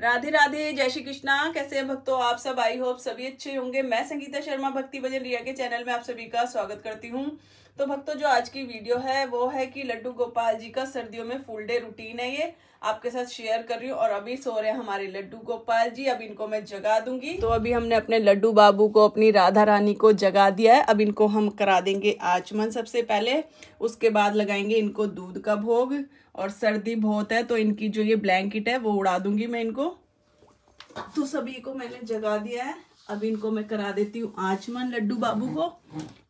राधे राधे जय श्री कृष्णा कैसे हैं भक्तों आप सब आई होप सभी अच्छे होंगे मैं संगीता शर्मा भक्ति भजन रिया के चैनल में आप सभी का स्वागत करती हूँ तो भक्तों जो आज की वीडियो है वो है कि लड्डू गोपाल जी का सर्दियों में फुल डे रूटीन है ये आपके साथ शेयर कर रही हूँ और अभी सो रहे हैं हमारे लड्डू गोपाल जी अब इनको मैं जगा दूंगी तो अभी हमने अपने लड्डू बाबू को अपनी राधा रानी को जगा दिया है अब इनको हम करा देंगे आचमन सबसे पहले उसके बाद लगाएंगे इनको दूध का भोग और सर्दी बहुत है तो इनकी जो ये ब्लैंकेट है वो उड़ा दूंगी मैं इनको तो सभी को मैंने जगा दिया है अब इनको मैं करा देती हूँ आचमन लड्डू बाबू को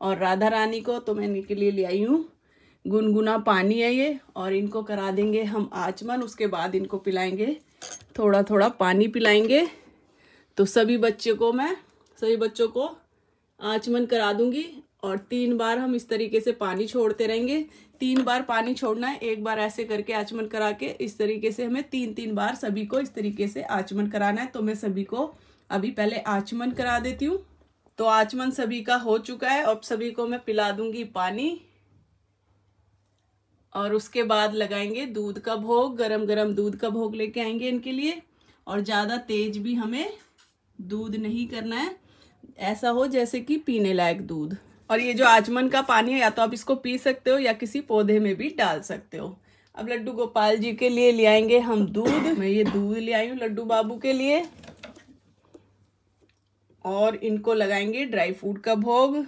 और राधा रानी को तो मैं इनके लिए ले आई हूँ गुनगुना पानी है ये और इनको करा देंगे हम आचमन उसके बाद इनको पिलाएंगे थोड़ा थोड़ा पानी पिलाएंगे तो सभी बच्चे को मैं सभी बच्चों को आचमन करा दूंगी और तीन बार हम इस तरीके से पानी छोड़ते रहेंगे तीन बार पानी छोड़ना है एक बार ऐसे करके आचमन करा के इस तरीके से हमें तीन तीन बार सभी को इस तरीके से आचमन कराना है तो मैं सभी को अभी पहले आचमन करा देती हूँ तो आचमन सभी का हो चुका है अब सभी को मैं पिला दूंगी पानी और उसके बाद लगाएंगे दूध का भोग गरम गरम दूध का भोग लेके आएंगे इनके लिए और ज़्यादा तेज भी हमें दूध नहीं करना है ऐसा हो जैसे कि पीने लायक दूध और ये जो आजमन का पानी है या तो आप इसको पी सकते हो या किसी पौधे में भी डाल सकते हो अब लड्डू गोपाल जी के लिए ले आएंगे हम दूध मैं ये दूध ले आई हूँ लड्डू बाबू के लिए और इनको लगाएंगे ड्राई फ्रूट का भोग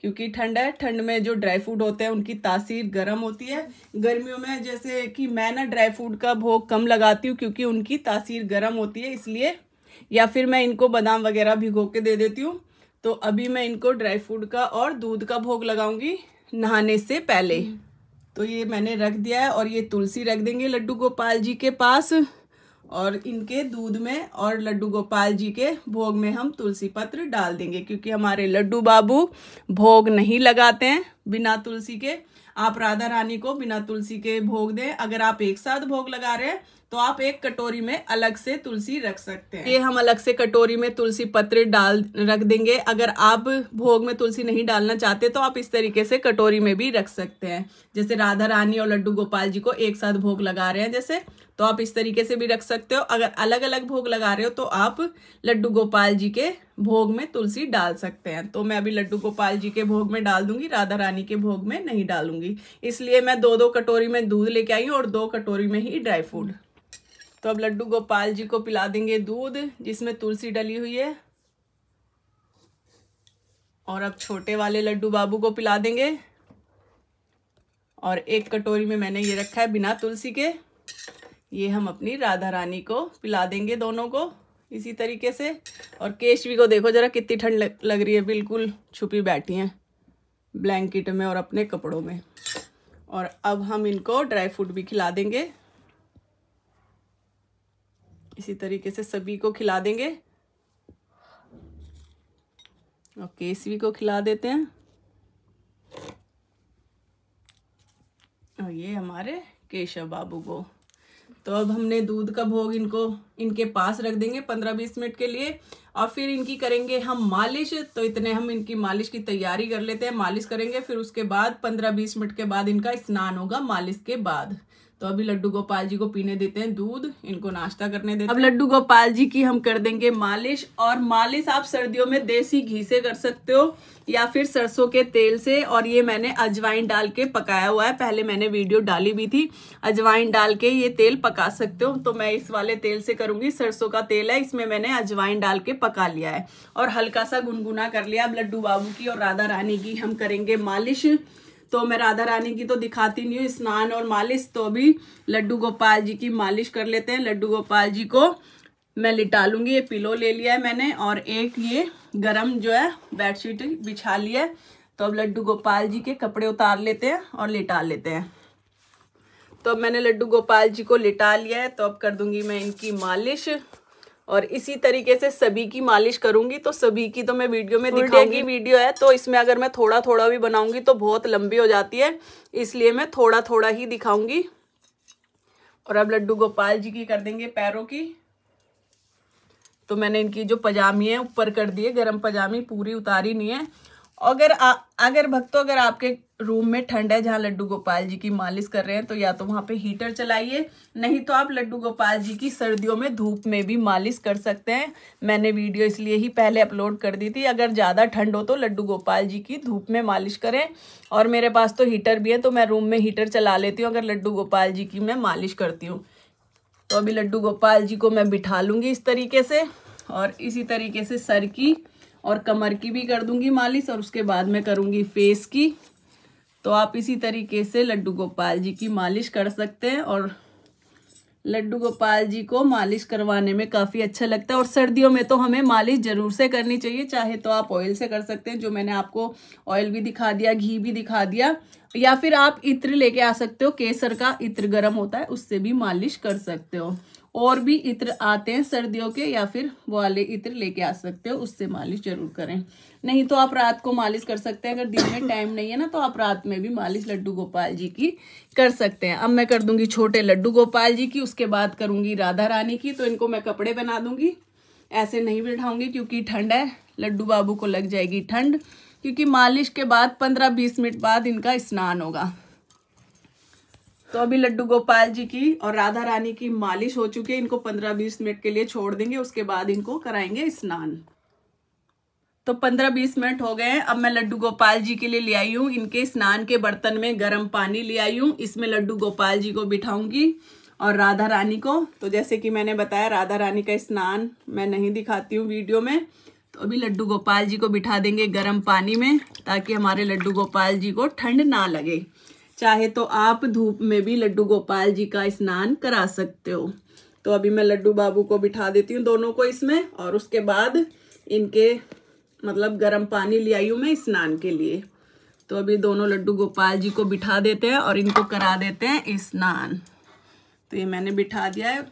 क्योंकि ठंड है ठंड में जो ड्राई फ्रूट होते हैं उनकी तासीर गर्म होती है गर्मियों में जैसे कि मैं ना ड्राई फ्रूट का भोग कम लगाती हूँ क्योंकि उनकी तासीर गर्म होती है इसलिए या फिर मैं इनको बादाम वगैरह भिगो के दे देती हूँ तो अभी मैं इनको ड्राई फ्रूट का और दूध का भोग लगाऊंगी नहाने से पहले हम्म। तो ये मैंने रख दिया है और ये तुलसी रख देंगे लड्डू गोपाल जी के पास और इनके दूध में और लड्डू गोपाल जी के भोग में हम तुलसी पत्र डाल देंगे क्योंकि हमारे लड्डू बाबू भोग नहीं लगाते हैं बिना तुलसी के आप राधा रानी को बिना तुलसी के भोग दें अगर आप एक साथ भोग लगा रहे हैं तो आप एक कटोरी में अलग से तुलसी रख सकते हैं ये हम अलग से कटोरी में तुलसी पत्र डाल रख देंगे अगर आप भोग में तुलसी नहीं डालना चाहते तो आप इस तरीके से कटोरी में भी रख सकते हैं जैसे राधा रानी और लड्डू गोपाल जी को एक साथ भोग लगा रहे हैं जैसे तो आप इस तरीके से भी रख सकते हो अगर अलग अलग भोग लगा रहे हो तो आप लड्डू गोपाल जी के भोग में तुलसी डाल सकते हैं तो मैं अभी लड्डू गोपाल जी के भोग में डाल दूंगी राधा रानी के भोग में नहीं डालूंगी इसलिए मैं दो दो कटोरी में दूध लेके आई हूँ और दो कटोरी में ही ड्राई फ्रूट तो अब लड्डू गोपाल जी को पिला देंगे दूध जिसमें तुलसी डली हुई है और अब छोटे वाले लड्डू बाबू को पिला देंगे और एक कटोरी में मैंने ये रखा है बिना तुलसी के ये हम अपनी राधा रानी को पिला देंगे दोनों को इसी तरीके से और केशवी को देखो जरा कितनी ठंड लग रही है बिल्कुल छुपी बैठी हैं ब्लैंकेट में और अपने कपड़ों में और अब हम इनको ड्राई फ्रूट भी खिला देंगे इसी तरीके से सभी को खिला देंगे और केसवी को खिला देते हैं और ये हमारे केशव बाबू को तो अब हमने दूध का भोग इनको इनके पास रख देंगे पंद्रह बीस मिनट के लिए और फिर इनकी करेंगे हम मालिश तो इतने हम इनकी मालिश की तैयारी कर लेते हैं मालिश करेंगे फिर उसके बाद पंद्रह बीस मिनट के बाद इनका स्नान होगा मालिश के बाद तो अभी लड्डू गोपाल जी को पीने देते हैं दूध इनको नाश्ता करने देते हैं अब लड्डू गोपाल जी की हम कर देंगे मालिश और मालिश आप सर्दियों में देसी घी से कर सकते हो या फिर सरसों के तेल से और ये मैंने अजवाइन डाल के पकाया हुआ है पहले मैंने वीडियो डाली भी थी अजवाइन डाल के ये तेल पका सकते हो तो मैं इस वाले तेल से करूँ करूंगी सरसों का तेल है इसमें मैंने अजवाइन डाल के पका लिया है और हल्का सा गुनगुना कर लिया अब लड्डू बाबू की और राधा रानी की हम करेंगे मालिश तो मैं राधा रानी की तो दिखाती नहीं हूँ स्नान और मालिश तो अभी लड्डू गोपाल जी की मालिश कर लेते हैं लड्डू गोपाल जी को मैं लिटा लूंगी ये पिलो ले लिया है मैंने और एक ये गरम जो है बेडशीट बिछा लिया है तो अब लड्डू गोपाल जी के कपड़े उतार लेते हैं और लिटा लेते हैं तो अब मैंने लड्डू गोपाल जी को लिटा लिया है तो अब कर दूंगी मैं इनकी मालिश और इसी तरीके से सभी की मालिश करूंगी तो सभी की तो मैं वीडियो में दिखाऊंगी वीडियो है तो इसमें अगर मैं थोड़ा थोड़ा भी बनाऊंगी तो बहुत लंबी हो जाती है इसलिए मैं थोड़ा थोड़ा ही दिखाऊंगी और अब लड्डू गोपाल जी की कर देंगे पैरों की तो मैंने इनकी जो पजामी है ऊपर कर दिए गर्म पजामी पूरी उतारी नहीं है अगर अगर भक्तों अगर आपके रूम में ठंड है जहाँ लड्डू गोपाल जी की मालिश कर रहे हैं तो या तो वहाँ पे हीटर चलाइए नहीं तो आप लड्डू गोपाल जी की सर्दियों में धूप में भी मालिश कर सकते हैं मैंने वीडियो इसलिए ही पहले अपलोड कर दी थी अगर ज़्यादा ठंड हो तो लड्डू गोपाल जी की धूप में मालिश करें और मेरे पास तो हीटर भी है तो मैं रूम में हीटर चला लेती हूँ अगर लड्डू गोपाल जी की मैं मालिश करती हूँ तो अभी लड्डू गोपाल जी को मैं बिठा लूँगी इस तरीके से और इसी तरीके से सर की और कमर की भी कर दूंगी मालिश और उसके बाद मैं करूँगी फेस की तो आप इसी तरीके से लड्डू गोपाल जी की मालिश कर सकते हैं और लड्डू गोपाल जी को मालिश करवाने में काफ़ी अच्छा लगता है और सर्दियों में तो हमें मालिश ज़रूर से करनी चाहिए चाहे तो आप ऑयल से कर सकते हैं जो मैंने आपको ऑयल भी दिखा दिया घी भी दिखा दिया या फिर आप इत्र लेके आ सकते हो केसर का इत्र गर्म होता है उससे भी मालिश कर सकते हो और भी इत्र आते हैं सर्दियों के या फिर वो वाले इत्र लेके आ सकते हो उससे मालिश जरूर करें नहीं तो आप रात को मालिश कर सकते हैं अगर दिन में टाइम नहीं है ना तो आप रात में भी मालिश लड्डू गोपाल जी की कर सकते हैं अब मैं कर दूंगी छोटे लड्डू गोपाल जी की उसके बाद करूंगी राधा रानी की तो इनको मैं कपड़े बना दूंगी ऐसे नहीं बैठाऊंगी क्योंकि ठंड है लड्डू बाबू को लग जाएगी ठंड क्योंकि मालिश के बाद पंद्रह बीस मिनट बाद इनका स्नान होगा तो अभी लड्डू गोपाल जी की और राधा रानी की मालिश हो चुकी है इनको पंद्रह बीस मिनट के लिए छोड़ देंगे उसके बाद इनको कराएंगे स्नान तो पंद्रह बीस मिनट हो गए हैं अब मैं लड्डू गोपाल जी के लिए ले आई हूँ इनके स्नान के बर्तन में गर्म पानी ले आई हूँ इसमें लड्डू गोपाल जी को बिठाऊंगी और राधा रानी को तो जैसे कि मैंने बताया राधा रानी का स्नान मैं नहीं दिखाती हूँ वीडियो में तो अभी लड्डू गोपाल जी को बिठा देंगे गर्म पानी में ताकि हमारे लड्डू गोपाल जी को ठंड ना लगे चाहे तो आप धूप में भी लड्डू गोपाल जी का स्नान करा सकते हो तो अभी मैं लड्डू बाबू को बिठा देती हूँ दोनों को इसमें और उसके बाद इनके मतलब गर्म पानी ले आई हूँ मैं स्नान के लिए तो अभी दोनों लड्डू गोपाल जी को बिठा देते हैं और इनको करा देते हैं स्नान तो ये मैंने बिठा दिया है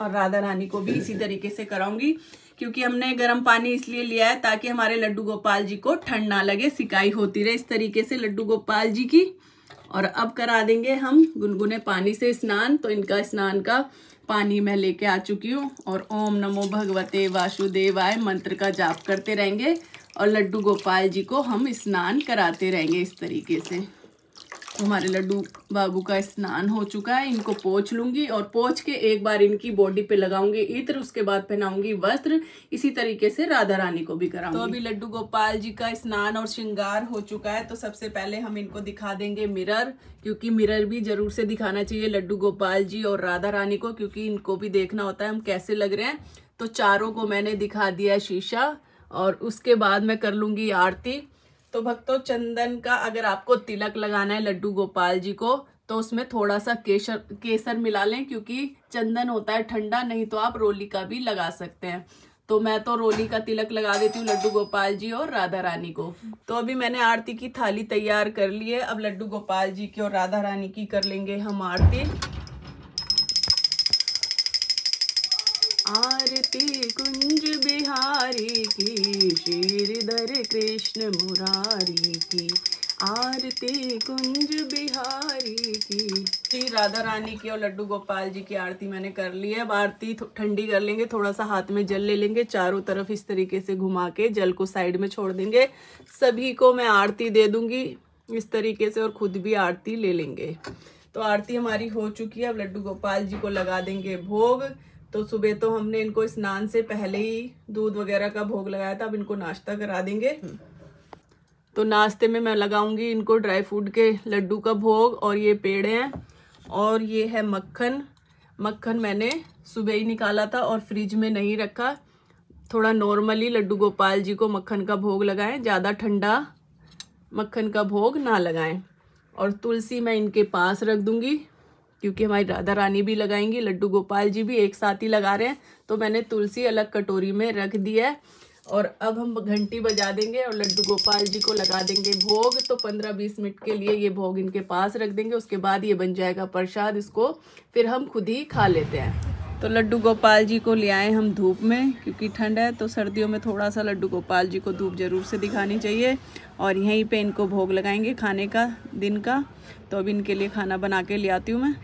और राधा रानी को भी इसी तरीके से कराऊंगी क्योंकि हमने गर्म पानी इसलिए लिया है ताकि हमारे लड्डू गोपाल जी को ठंड ना लगे सिकाई होती रहे इस तरीके से लड्डू गोपाल जी की और अब करा देंगे हम गुनगुने पानी से स्नान तो इनका स्नान का पानी मैं लेके आ चुकी हूँ और ओम नमो भगवते वासुदेवाय मंत्र का जाप करते रहेंगे और लड्डू गोपाल जी को हम स्नान कराते रहेंगे इस तरीके से हमारे लड्डू बाबू का स्नान हो चुका है इनको पोछ लूँगी और पोछ के एक बार इनकी बॉडी पे लगाऊंगी इत्र उसके बाद पहनाऊंगी वस्त्र इसी तरीके से राधा रानी को भी कराऊंगी तो अभी लड्डू गोपाल जी का स्नान और श्रृंगार हो चुका है तो सबसे पहले हम इनको दिखा देंगे मिरर क्योंकि मिरर भी जरूर से दिखाना चाहिए लड्डू गोपाल जी और राधा रानी को क्योंकि इनको भी देखना होता है हम कैसे लग रहे हैं तो चारों को मैंने दिखा दिया शीशा और उसके बाद मैं कर लूँगी आरती तो भक्तों चंदन का अगर आपको तिलक लगाना है लड्डू गोपाल जी को तो उसमें थोड़ा सा केसर केसर मिला लें क्योंकि चंदन होता है ठंडा नहीं तो आप रोली का भी लगा सकते हैं तो मैं तो रोली का तिलक लगा देती हूँ लड्डू गोपाल जी और राधा रानी को तो अभी मैंने आरती की थाली तैयार कर ली है अब लड्डू गोपाल जी की और राधा रानी की कर लेंगे हम आरती आरती कुंज बिहारी की श्रीधर कृष्ण मुरारी की आरती कुंज बिहारी की श्री राधा रानी की और लड्डू गोपाल जी की आरती मैंने कर ली है अब आरती ठंडी कर लेंगे थोड़ा सा हाथ में जल ले लेंगे चारों तरफ इस तरीके से घुमा के जल को साइड में छोड़ देंगे सभी को मैं आरती दे दूंगी इस तरीके से और खुद भी आरती ले लेंगे तो आरती हमारी हो चुकी है अब लड्डू गोपाल जी को लगा देंगे भोग तो सुबह तो हमने इनको स्नान से पहले ही दूध वगैरह का भोग लगाया था अब इनको नाश्ता करा देंगे हम्म। तो नाश्ते में मैं लगाऊंगी इनको ड्राई फ्रूट के लड्डू का भोग और ये पेड़ हैं और ये है मक्खन मक्खन मैंने सुबह ही निकाला था और फ्रिज में नहीं रखा थोड़ा नॉर्मली लड्डू गोपाल जी को मक्खन का भोग लगाएं ज़्यादा ठंडा मक्खन का भोग ना लगाएं और तुलसी मैं इनके पास रख दूंगी क्योंकि हमारी राधा रानी भी लगाएंगी लड्डू गोपाल जी भी एक साथ ही लगा रहे हैं तो मैंने तुलसी अलग कटोरी में रख दिया है और अब हम घंटी बजा देंगे और लड्डू गोपाल जी को लगा देंगे भोग तो पंद्रह बीस मिनट के लिए ये भोग इनके पास रख देंगे उसके बाद ये बन जाएगा प्रसाद इसको फिर हम खुद ही खा लेते हैं तो लड्डू गोपाल जी को ले आए हम धूप में क्योंकि ठंड है तो सर्दियों में थोड़ा सा लड्डू गोपाल जी को धूप ज़रूर से दिखानी चाहिए और यहीं पर इनको भोग लगाएंगे खाने का दिन का तो अब इनके लिए खाना बना के ले आती हूँ मैं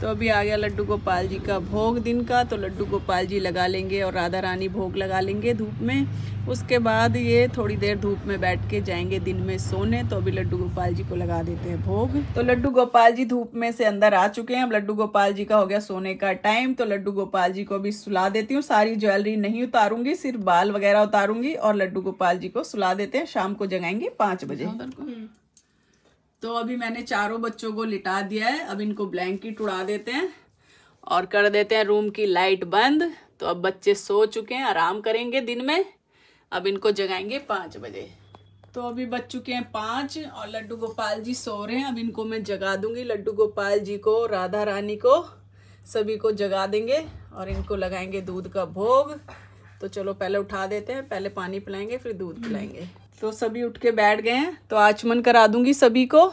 तो अभी आ गया लड्डू गोपाल जी का भोग दिन का तो लड्डू गोपाल जी लगा लेंगे और राधा रानी भोग लगा लेंगे धूप में उसके बाद ये थोड़ी देर धूप में बैठ के जाएंगे दिन में सोने तो अभी लड्डू गोपाल जी को लगा देते हैं भोग तो लड्डू गोपाल जी धूप में से अंदर आ चुके हैं अब लड्डू गोपाल जी का हो गया सोने का टाइम तो लड्डू गोपाल जी को अभी सुला देती हूँ सारी ज्वेलरी नहीं उतारूंगी सिर्फ बाल वगैरह उतारूंगी और लड्डू गोपाल जी को सुला देते हैं शाम को जगाएंगे पाँच बजे हम्म। तो अभी मैंने चारों बच्चों को लिटा दिया है अब इनको ब्लैंकेट उड़ा देते हैं और कर देते हैं रूम की लाइट बंद तो अब बच्चे सो चुके हैं आराम करेंगे दिन में अब इनको जगाएंगे पाँच बजे तो अभी बच चुके हैं पाँच और लड्डू गोपाल जी सो रहे हैं अब इनको मैं जगा दूंगी लड्डू गोपाल जी को राधा रानी को सभी को जगा देंगे और इनको लगाएंगे दूध का भोग तो चलो पहले उठा देते हैं पहले पानी पिलाएंगे फिर दूध पिलाएंगे तो सभी उठ के बैठ गए हैं तो आचमन करा दूंगी सभी को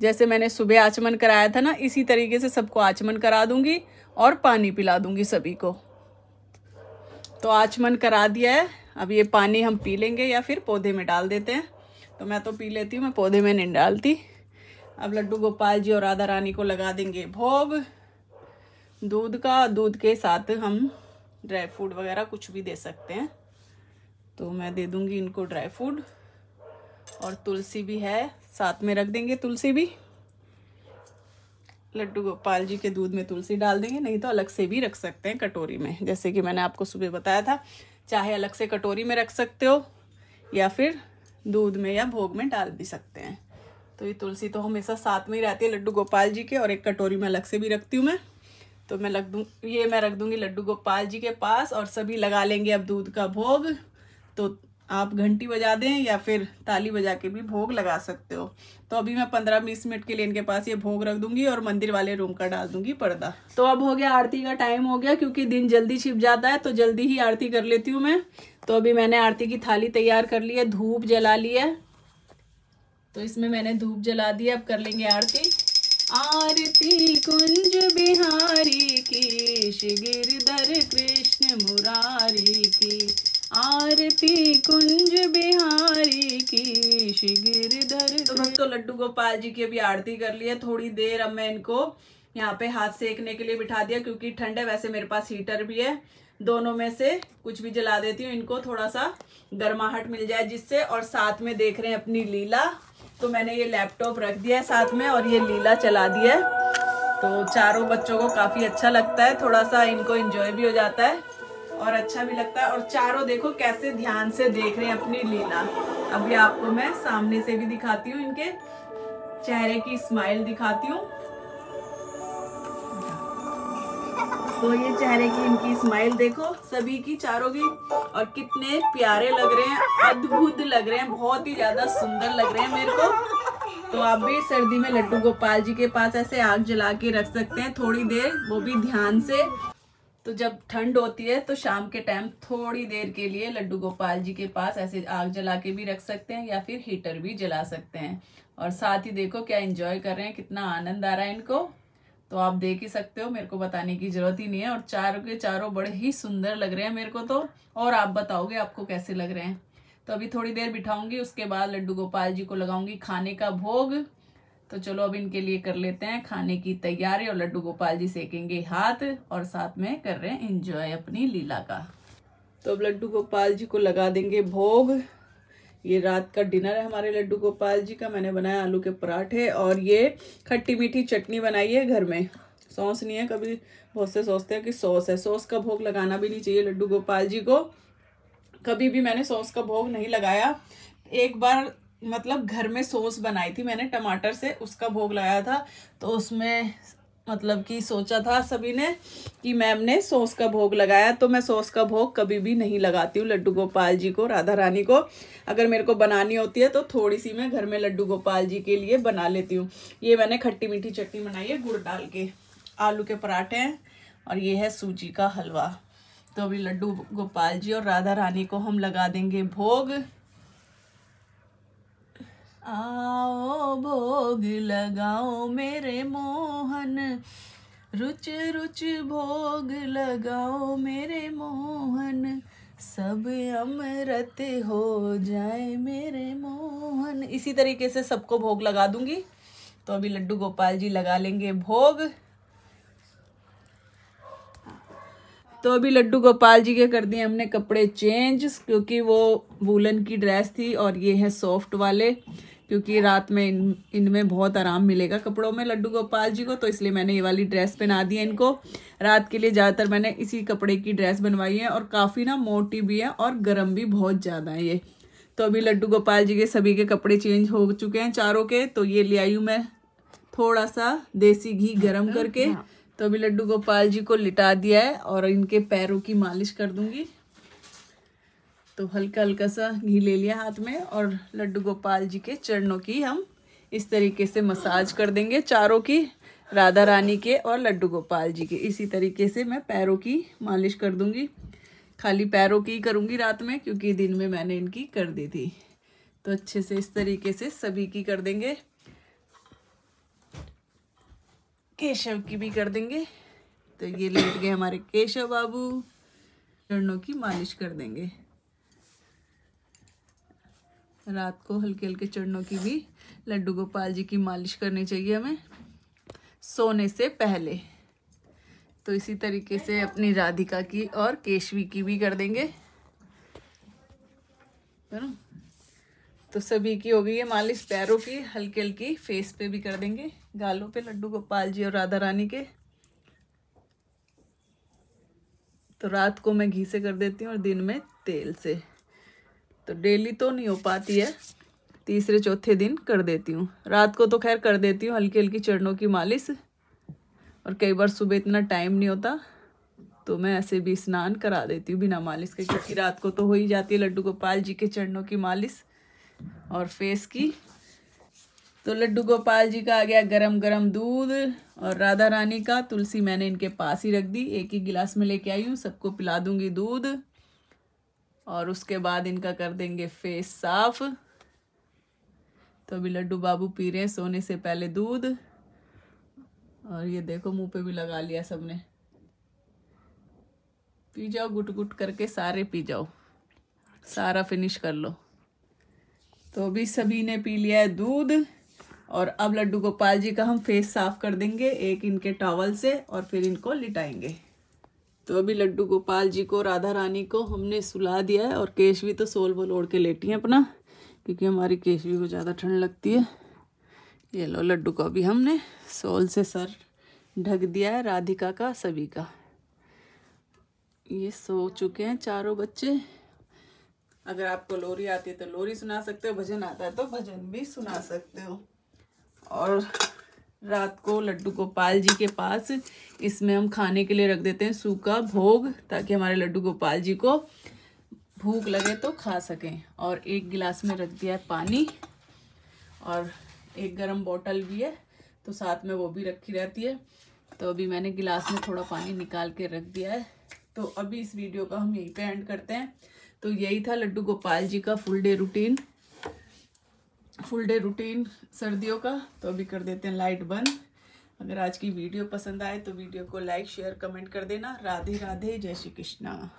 जैसे मैंने सुबह आचमन कराया था ना इसी तरीके से सबको आचमन करा दूंगी और पानी पिला दूंगी सभी को तो आचमन करा दिया है अब ये पानी हम पी लेंगे या फिर पौधे में डाल देते हैं तो मैं तो पी लेती हूँ मैं पौधे में नहीं डालती अब लड्डू गोपाल जी और राधा रानी को लगा देंगे भोग दूध का दूध के साथ हम ड्राई फ्रूट वगैरह कुछ भी दे सकते हैं तो मैं दे दूंगी इनको ड्राई फ्रूट और तुलसी भी है साथ में रख देंगे तुलसी भी लड्डू गोपाल जी के दूध में तुलसी डाल देंगे नहीं तो अलग से भी रख सकते हैं कटोरी में जैसे कि मैंने आपको सुबह बताया था चाहे अलग से कटोरी में रख सकते हो या फिर दूध में या भोग में डाल भी सकते हैं तो ये तुलसी तो हमेशा साथ में ही रहती है लड्डू गोपाल जी के और एक कटोरी में अलग से भी रखती हूँ मैं तो मैं रख दूँ ये मैं रख दूँगी लड्डू गोपाल जी के पास और सभी लगा लेंगे अब दूध का भोग तो आप घंटी बजा दें या फिर ताली बजा के भी भोग लगा सकते हो तो अभी मैं पंद्रह बीस मिनट के लिए इनके पास ये भोग रख दूंगी और मंदिर वाले रूम का डाल दूंगी पर्दा तो अब हो गया आरती का टाइम हो गया क्योंकि दिन जल्दी छिप जाता है तो जल्दी ही आरती कर लेती हूँ मैं तो अभी मैंने आरती की थाली तैयार कर ली है धूप जला ली है तो इसमें मैंने धूप जला दी है अब कर लेंगे आरती आरती कुंज बिहारी की गिरधर कृष्ण मुरारी गोपाल जी की अभी आरती कर ली है थोड़ी देर अब मैं इनको यहाँ पे हाथ सेकने के लिए बिठा दिया क्योंकि ठंड है वैसे मेरे पास हीटर भी है दोनों में से कुछ भी जला देती हूँ इनको थोड़ा सा गर्माहट मिल जाए जिससे और साथ में देख रहे हैं अपनी लीला तो मैंने ये लैपटॉप रख दिया है साथ में और ये लीला चला दिया है तो चारों बच्चों को काफ़ी अच्छा लगता है थोड़ा सा इनको इन्जॉय भी हो जाता है और अच्छा भी लगता है और चारों देखो कैसे ध्यान से देख रहे हैं अपनी लीला अभी आपको मैं सामने से भी दिखाती हूँ इनके चेहरे की स्माइल दिखाती हूँ तो ये चेहरे की इनकी स्माइल देखो सभी की चारों की और कितने प्यारे लग रहे हैं अद्भुत लग रहे हैं बहुत ही ज्यादा सुंदर लग रहे हैं मेरे को तो आप भी सर्दी में लड्डू गोपाल जी के पास ऐसे आग जला के रख सकते हैं थोड़ी देर वो भी ध्यान से तो जब ठंड होती है तो शाम के टाइम थोड़ी देर के लिए लड्डू गोपाल जी के पास ऐसे आग जला के भी रख सकते हैं या फिर हीटर भी जला सकते हैं और साथ ही देखो क्या इंजॉय कर रहे हैं कितना आनंद आ रहा है इनको तो आप देख ही सकते हो मेरे को बताने की जरूरत ही नहीं है और चारों के चारों बड़े ही सुंदर लग रहे हैं मेरे को तो और आप बताओगे आपको कैसे लग रहे हैं तो अभी थोड़ी देर बिठाऊंगी उसके बाद लड्डू गोपाल जी को लगाऊंगी खाने का भोग तो चलो अब इनके लिए कर लेते हैं खाने की तैयारी और लड्डू गोपाल जी सेकेंगे हाथ और साथ में कर रहे हैं इंजॉय अपनी लीला का तो अब लड्डू गोपाल जी को लगा देंगे भोग ये रात का डिनर है हमारे लड्डू गोपाल जी का मैंने बनाया आलू के पराठे और ये खट्टी मीठी चटनी बनाई है घर में सॉस नहीं है कभी बहुत से सोचते हैं कि सॉस है सॉस का भोग लगाना भी नहीं चाहिए लड्डू गोपाल जी को कभी भी मैंने सॉस का भोग नहीं लगाया एक बार मतलब घर में सॉस बनाई थी मैंने टमाटर से उसका भोग लगाया था तो उसमें मतलब कि सोचा था सभी ने कि मैम ने सॉस का भोग लगाया तो मैं सॉस का भोग कभी भी नहीं लगाती हूँ लड्डू गोपाल जी को राधा रानी को अगर मेरे को बनानी होती है तो थोड़ी सी मैं घर में लड्डू गोपाल जी के लिए बना लेती हूँ ये मैंने खट्टी मीठी चटनी बनाई है गुड़ डाल के आलू के पराठे हैं और ये है सूजी का हलवा तो अभी लड्डू गोपाल जी और राधा रानी को हम लगा देंगे भोग आओ भोग लगाओ मेरे मोहन रुच रुच भोग लगाओ मेरे मोहन सब अमृत हो जाए मेरे मोहन इसी तरीके से सबको भोग लगा दूंगी तो अभी लड्डू गोपाल जी लगा लेंगे भोग तो अभी लड्डू गोपाल जी के कर दिए हमने कपड़े चेंज क्योंकि वो वूलन की ड्रेस थी और ये है सॉफ्ट वाले क्योंकि रात में इन इनमें बहुत आराम मिलेगा कपड़ों में लड्डू गोपाल जी को तो इसलिए मैंने ये वाली ड्रेस पहना दी है इनको रात के लिए ज़्यादातर मैंने इसी कपड़े की ड्रेस बनवाई है और काफ़ी ना मोटी भी है और गर्म भी बहुत ज़्यादा है ये तो अभी लड्डू गोपाल जी के सभी के कपड़े चेंज हो चुके हैं चारों के तो ये ले आई हूँ मैं थोड़ा सा देसी घी गर्म हाँ। करके तो अभी लड्डू गोपाल जी को लिटा दिया है और इनके पैरों की मालिश कर दूंगी तो हल्का हल्का सा घी ले लिया हाथ में और लड्डू गोपाल जी के चरणों की हम इस तरीके से मसाज कर देंगे चारों की राधा रानी के और लड्डू गोपाल जी के इसी तरीके से मैं पैरों की मालिश कर दूंगी खाली पैरों की करूंगी रात में क्योंकि दिन में मैंने इनकी कर दी थी तो अच्छे से इस तरीके से सभी की कर देंगे केशव की भी कर देंगे तो ये लेट गए हमारे केशव बाबू चरणों की मालिश कर देंगे रात को हल्के हल्के चरणों की भी लड्डू गोपाल जी की मालिश करनी चाहिए हमें सोने से पहले तो इसी तरीके से अपनी राधिका की और केशवी की भी कर देंगे है ना तो सभी की हो गई है मालिश पैरों की हल्की हल्की फेस पे भी कर देंगे गालों पे लड्डू गोपाल जी और राधा रानी के तो रात को मैं घी से कर देती हूँ और दिन में तेल से तो डेली तो नहीं हो पाती है तीसरे चौथे दिन कर देती हूँ रात को तो खैर कर देती हूँ हल्की हल्की चरणों की मालिश और कई बार सुबह इतना टाइम नहीं होता तो मैं ऐसे भी स्नान करा देती हूँ बिना मालिश के क्योंकि रात को तो हो ही जाती है लड्डू गोपाल जी के चरणों की मालिश और फेस की तो लड्डू गोपाल जी का आ गया गरम गरम दूध और राधा रानी का तुलसी मैंने इनके पास ही रख दी एक ही गिलास में लेके आई हूँ सबको पिला दूंगी दूध और उसके बाद इनका कर देंगे फेस साफ तो अभी लड्डू बाबू पी रहे हैं सोने से पहले दूध और ये देखो मुंह पे भी लगा लिया सबने पी जाओ गुट गुट करके सारे पी जाओ सारा फिनिश कर लो तो अभी सभी ने पी लिया है दूध और अब लड्डू गोपाल जी का हम फेस साफ कर देंगे एक इनके टॉवल से और फिर इनको लिटाएंगे तो अभी लड्डू गोपाल जी को राधा रानी को हमने सुला दिया है और केश भी तो सोल वोल ओढ़ के लेटी हैं अपना क्योंकि हमारी केश भी को ज़्यादा ठंड लगती है ये लो लड्डू को अभी हमने सोल से सर ढक दिया है राधिका का सभी का ये सो चुके हैं चारों बच्चे अगर आपको लोरी आती है तो लोरी सुना सकते हो भजन आता है तो भजन भी सुना सकते हो और रात को लड्डू गोपाल जी के पास इसमें हम खाने के लिए रख देते हैं सूखा भोग ताकि हमारे लड्डू गोपाल जी को भूख लगे तो खा सकें और एक गिलास में रख दिया है पानी और एक गरम बोतल भी है तो साथ में वो भी रखी रहती है तो अभी मैंने गिलास में थोड़ा पानी निकाल के रख दिया है तो अभी इस वीडियो का हम यहीं पे एंड करते हैं तो यही था लड्डू गोपाल जी का full day routine full day routine सर्दियों का तो अभी कर देते हैं लाइट बंद अगर आज की वीडियो पसंद आए तो वीडियो को लाइक शेयर कमेंट कर देना राधे राधे जय श्री कृष्णा